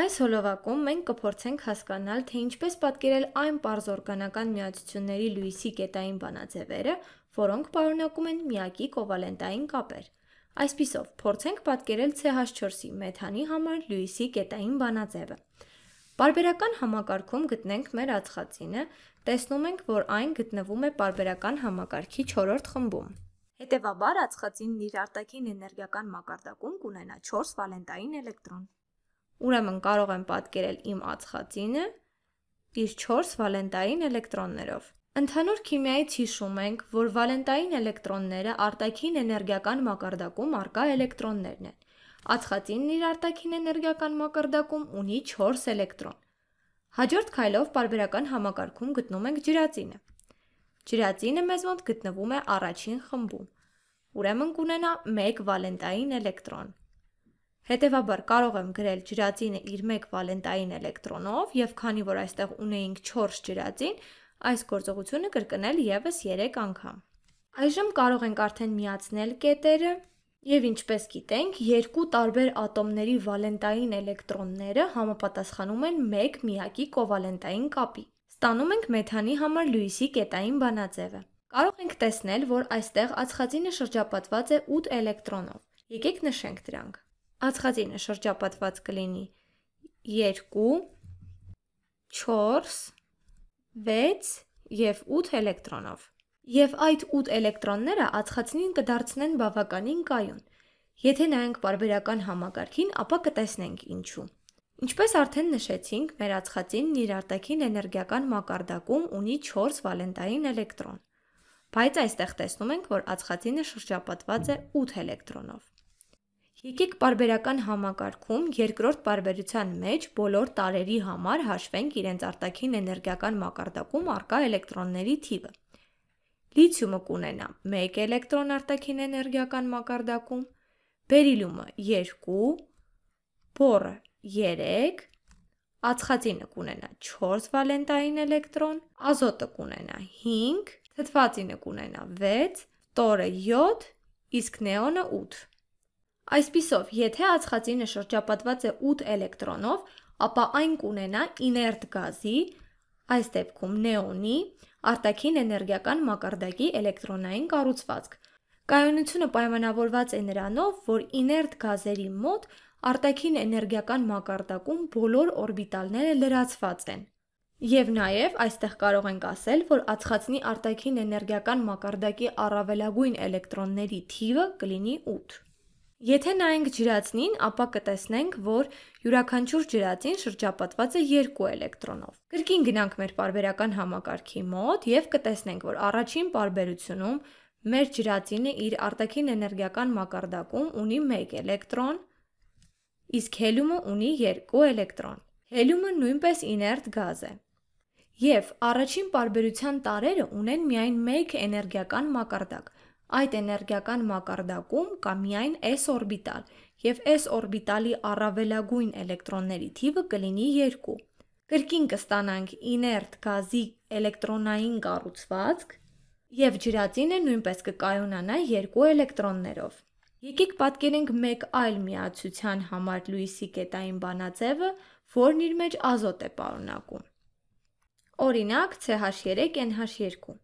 Այս հոլովակում մենք կփորձենք հասկանալ, թե ինչպես պատկերել այն པարզ օրգանական միացությունների լույսի կետային բանաձևերը, որոնք պարունակում են միակի կովալենտային կապեր։ Այսպիսով, փորձենք պատկերել CH4-ի մեթանի համար լույսի կետային բանաձևը։ Պարբերական համակարգում գտնենք մեր ածխածինը, տեսնում ենք, որ այն գտնվում է պարբերական համակարգի 4-րդ խմբում։ Հետևաբար ածխածինն իր արտաքին էներգիական մակարդակում կունենա 4 վալենտային էլեկտրոն։ Ուրեմն կարող եմ պատկերել իմ ածխածինը իր 4 վալենտային էլեկտրոններով։ Ընդհանուր քիմիայից հիշում ենք, որ վալենտային էլեկտրոնները արտաքին էներգիական մակարդակում արկա էլեկտրոններն են։ Ածխածինն իր արտաքին էներգիական մակարդակում ունի 4 էլեկտրոն։ Հաջորդ քայլով պարբերական համակարգում գտնում ենք ջրածինը։ Ջրածինը մեզ մոտ գտնվում է առաջին խմբում։ Ուրեմն կունենա 1 վալենտային էլեկտրոն։ Հետևաբար կարող եմ գրել ջրածինը իր 1 վալենտային էլեկտրոնով եւ քանի որ այստեղ ունեինք 4 ջրածին, այս գործողությունը կրկնել եւս 3 անգամ։ Այժմ կարող ենք արդեն միացնել կետերը եւ ինչպես գիտենք, երկու տարբեր ատոմների վալենտային էլեկտրոնները համապատասխանում են 1 միակի կովալենտային կապի։ Ստանում ենք մեթանի համար լյուիսի կետային բանաձևը։ Կարող ենք տեսնել, որ այստեղ ածխածինը շրջապատված է 8 էլեկտրոնով։ Եկեք նշենք դրանք։ Ածխածինը շրջապատված կլինի 2, 4, 6 եւ 8 էլեկտրոնով։ Եվ այդ 8 էլեկտրոնները ածխածնին կդարձնեն բավականին կայուն։ Եթե նայենք բարբերական համակարգին, ապա կտեսնենք ինչու։ Ինչպես արդեն նշեցինք, մեր ածխածինն իր արտաքին էներգիական մակարդակում ունի 4 վալենտային էլեկտրոն։ Բայց այստեղ տեսնում ենք, որ ածխածինը շրջապատված է 8 էլեկտրոնով։ Եկեք պարբերական համակարգում երկրորդ պարբերության մեջ բոլոր տարերի համար հաշվենք իրենց արտաքին էներգիական մակարդակում արկա էլեկտրոնների թիվը։ Լիթիումը կունենա 1 էլեկտրոն արտաքին էներգիական մակարդակում, բերիլիումը 2, բորը 3, ածխածինը կունենա 4 վալենտային էլեկտրոն, ազոտը կունենա 5, թթվածինը կունենա 6, տորը 7, իսկ նեոնը 8։ Այսպիսով, եթե ածխածինը շրջապատված է 8 էլեկտրոնով, ապա այն կունենա իներտ գազի, այս դեպքում նեոնի, արտաքին էներգիական մակարդակի էլեկտրոնային կառուցվածք։ Կայունությունը պայմանավորված է նրանով, որ իներտ գազերի մոտ արտաքին էներգիական մակարդակում բոլոր օրբիտալները լրացված են։ Եվ նաև այստեղ կարող ենք ասել, որ ածխածնի արտաքին էներգիական մակարդակի առավելագույն էլեկտրոնների թիվը կլինի 8։ Եթե նայենք ջրածնին, ապա կտեսնենք, որ յուրաքանչյուր ջրածին շրջապատված է երկու էլեկտրոնով։ Կրկին գնանք մեր պարբերական համակարգի մոտ եւ կտեսնենք, որ առաջին պարբերությունում մեր ջրածինը իր արտաքին էներգիական մակարդակում ունի 1 էլեկտրոն, իսկ հելիումը ունի 2 էլեկտրոն։ Հելիումը նույնպես իներտ գազ է։ Եվ առաջին պարբերության տարերը ունեն միայն 1 էներգիական մակարդակ, այդ էներգիական մակարդակում կա միայն s օրբիտալ, եւ s օրբիտալի առավելագույն էլեկտրոնների թիվը կլինի 2։ Կրկին կստանանք իներտ գազի էլեկտրոնային կառուցվածք եւ ջրածինը նույնպես կկայունանա 2 էլեկտրոններով։ Եկեք պատկերենք մեկ այլ միացության համար լուիսի կետային բանաձևը, որն իր մեջ ազոտ է պարունակում։ Օրինակ CH3 NH2։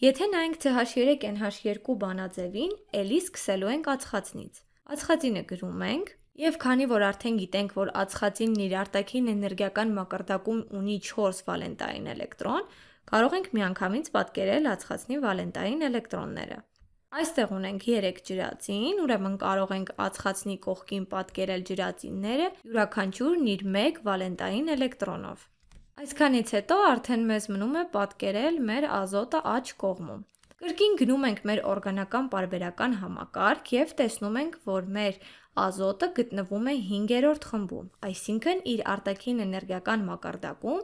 Եթե նայենք CH3 NH2 բանաձևին, ելի սկսելու ենք ածխածնից։ Ածխածինը գրում ենք Եվ քանի որ արդեն գիտենք, որ ածխածինն իր արտաքին էներգիական մակարդակում ունի 4 վալենտային էլեկտրոն, կարող ենք միանգամից պատկերել ածխածնի վալենտային էլեկտրոնները։ Այստեղ ունենք 3 ջրածին, ուրեմն կարող ենք ածխածնի կողքին պատկերել ջրածինները յուրաքանչյուրն իր 1 վալենտային էլեկտրոնով։ Այսքանից հետո արդեն մեզ մնում է պատկերել մեր ազոտը աջ կողմում։ Կրկին գնում ենք մեր օրգանական պարբերական համակարգ եւ տեսնում ենք, որ մեր ազոտը գտնվում է 5-րդ խմբում, այսինքն իր արտաքին էներգիական մակարդակում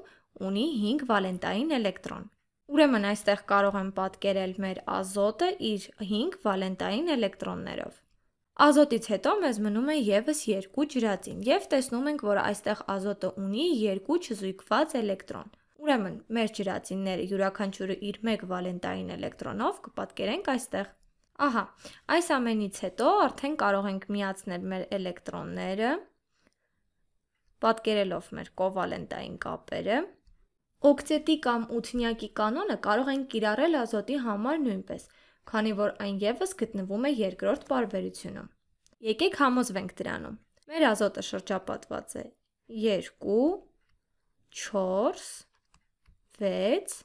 ունի 5 վալենտային էլեկտրոն։ Ուրեմն այստեղ կարող եմ պատկերել մեր ազոտը իր 5 վալենտային էլեկտրոններով։ Ազոտից հետո մեզ մնում է եւս երկու ջրածին եւ տեսնում ենք, որ այստեղ ազոտը ունի երկու չզույգված էլեկտրոն։ Ուրեմն մեր ջրածինները յուրաքանչյուրը իր 1 վալենտային էլեկտրոնով կպատկերենք այստեղ։ Ահա, այս ամենից հետո արդեն կարող ենք միացնել մեր էլեկտրոնները, պատկերելով մեր կովալենտային կապերը։ Օքսետի կամ ութնյակի կանոնը կարող ենք կիրառել ազոտի համար նույնպես քանի որ այն եւս գտնվում է երկրորդ բարբերությունում։ Եկեք համոզվենք դրանում։ Մեր ազոտը շրջապատված է 2, 4, 6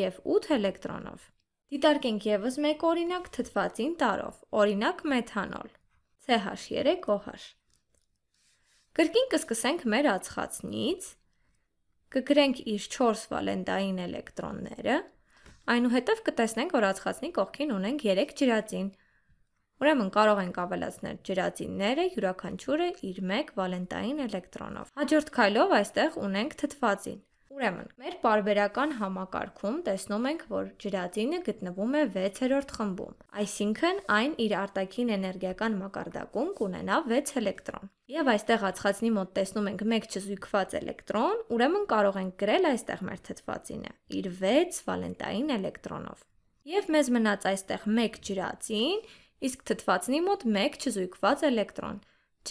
եւ 8 էլեկտրոնով։ Դիտարկենք եւս մեկ օրինակ թթվածին տարով, օրինակ մեթանոլ, CH3OH։ Կրկին կսկսենք մեր ածխածնից, կգրենք իր 4 վալենտային էլեկտրոնները Այնուհետև կտեսնենք, որ ածխածնի կողքին ունենք 3 ջրածին։ Ուրեմն կարող ենք ավելացնել ջրածինները յուրաքանչյուրը իր 1 վալենտային էլեկտրոնով։ Հաջորդ քայլով այստեղ ունենք թթվածին։ Ուրեմն մեր պարբերական համակարգում տեսնում ենք, որ ջրածինը գտնվում է 6-րդ խմբում, այսինքն այն իր արտաքին էներգիական մակարդակում կունենա 6 էլեկտրոն։ Եվ այստեղ ածխածնի մոտ տեսնում ենք մեկ չզույգված էլեկտրոն, ուրեմն կարող ենք գրել այստեղ մեր թթվածինը իր 6 վալենտային էլեկտրոնով։ Եվ մեզ մնաց այստեղ մեկ ջրածին, իսկ թթվածնի մոտ մեկ չզույգված էլեկտրոն։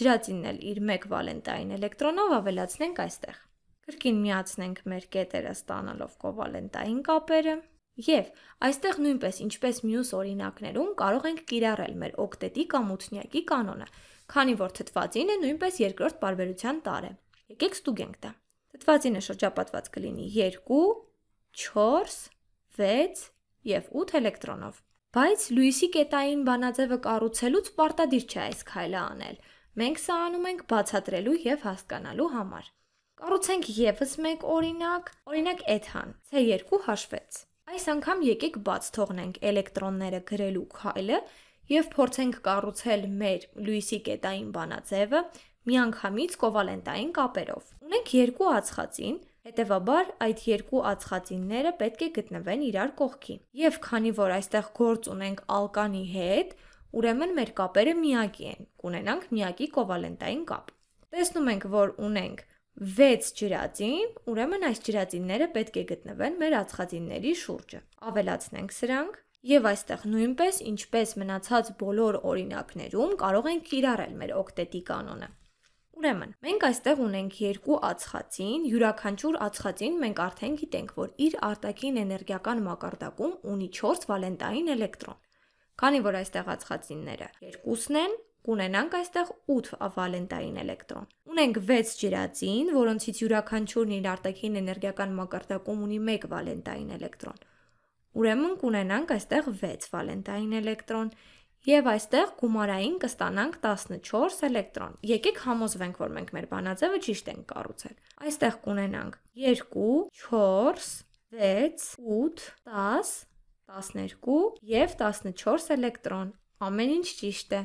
Ջրածինն էլ իր 1 վալենտային էլեկտրոնով ավելացնենք այստեղ։ Կրկին միացնենք մեր կետերը ստանալով կովալենտային կապերը։ Եվ այստեղ նույնպես ինչպես մյուս օրինակներում կարող ենք կիրառել մեր օկտետի կամ ութնյակի կանոնը, քանի որ թթվածինը նույնպես երկրորդ բարբերության տար է։ Եկեք ստուգենք դա։ Թթվածինը շրջապատված կլինի 2, 4, 6 եւ 8 էլեկտրոնով։ Բայց լուիսի կետային բանաձևը կառուցելուց պարտադիր չէ այս քայլը անել։ Մենք սա անում ենք բացատրելու եւ հասկանալու համար։ Կառուցենք եւս մեկ օրինակ, օրինակ Էթան, C2 հաշվեց։ Այս անգամ եկեք բաց թողնենք էլեկտրոնները գրելու քայլը եւ փորձենք կառուցել մեր լույսի կետային բանաձևը միանգամից կովալենտային կապերով։ Ունենք երկու ածխածին, հետեւաբար այդ երկու ածխածինները պետք է գտնվեն իրար կողքի։ Եվ քանի որ այստեղ գործ ունենք ալկանի հետ, ուրեմն մեր կապերը միակի են։ Կունենանք միակի կովալենտային կապ։ Տեսնում ենք, որ ունենք 6 ջրածին, ուրեմն այս ջրածինները պետք է գտնվեն մեր ածխածինների շուրջը։ Ավելացնենք սրանք Եվ այստեղ նույնպես, ինչպես մնացած բոլոր օրինակներում, կարող ենք կիրառել մեր օկտետի կանոնը։ Ուրեմն, մենք այստեղ ունենք երկու ածխածին, յուրաքանչյուր ածխածին մենք արդեն գիտենք, որ իր արտաքին էներգիական մակարդակում ունի 4 վալենտային էլեկտրոն։ Քանի որ այստեղ ածխածինները երկուսն են, կունենանք այստեղ 8 ավալենտային էլեկտրոն։ Ունենք 6 ջրածին, որոնցից յուրաքանչյուրն իր արտաքին էներգիական մակարդակում ունի 1 վալենտային էլեկտրոն։ Ուրեմն կունենանք այստեղ 6 վալենտային էլեկտրոն եւ այստեղ գումարային կստանանք 14 էլեկտրոն։ Եկեք համոզվենք, որ մենք մեր բանաձևը ճիշտ ենք կառուցել։ Այստեղ կունենանք 2, 4, 6, 8, 10, 12 եւ 14 էլեկտրոն։ Ամեն ինչ ճիշտ է։